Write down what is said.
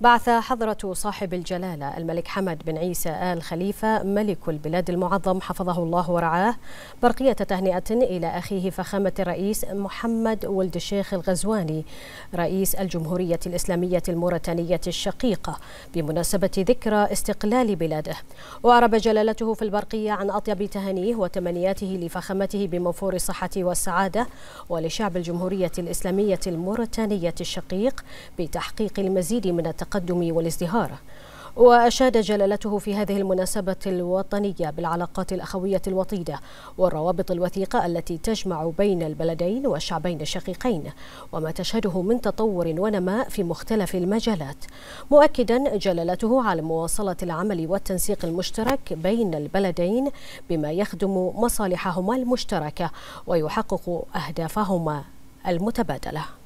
بعث حضرة صاحب الجلالة الملك حمد بن عيسى آل خليفة ملك البلاد المعظم حفظه الله ورعاه برقية تهنئة إلى أخيه فخامة الرئيس محمد ولد الشيخ الغزواني رئيس الجمهورية الإسلامية الموريتانية الشقيقة بمناسبة ذكرى استقلال بلاده وأعرب جلالته في البرقية عن أطيب تهانيه وتمنياته لفخامته بموفور الصحة والسعادة ولشعب الجمهورية الإسلامية الموريتانية الشقيق بتحقيق المزيد من التقليل التقدم والازدهار وأشاد جلالته في هذه المناسبة الوطنية بالعلاقات الأخوية الوطيدة والروابط الوثيقة التي تجمع بين البلدين والشعبين الشقيقين وما تشهده من تطور ونماء في مختلف المجالات مؤكدا جلالته على مواصلة العمل والتنسيق المشترك بين البلدين بما يخدم مصالحهما المشتركة ويحقق أهدافهما المتبادله